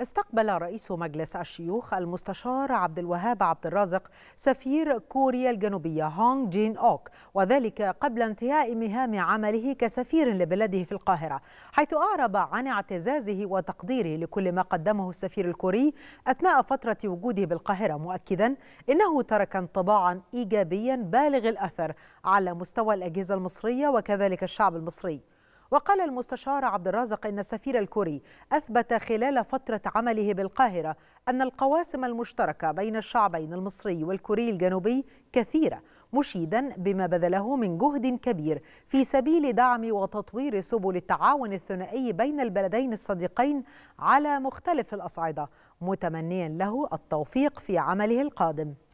استقبل رئيس مجلس الشيوخ المستشار عبد الوهاب عبد الرازق سفير كوريا الجنوبية هونغ جين أوك وذلك قبل انتهاء مهام عمله كسفير لبلده في القاهرة حيث أعرب عن اعتزازه وتقديره لكل ما قدمه السفير الكوري أثناء فترة وجوده بالقاهرة مؤكدا إنه ترك انطباعا إيجابيا بالغ الأثر على مستوى الأجهزة المصرية وكذلك الشعب المصري وقال المستشار عبد الرازق إن السفير الكوري أثبت خلال فترة عمله بالقاهرة أن القواسم المشتركة بين الشعبين المصري والكوري الجنوبي كثيرة مشيدا بما بذله من جهد كبير في سبيل دعم وتطوير سبل التعاون الثنائي بين البلدين الصديقين على مختلف الأصعدة متمنيا له التوفيق في عمله القادم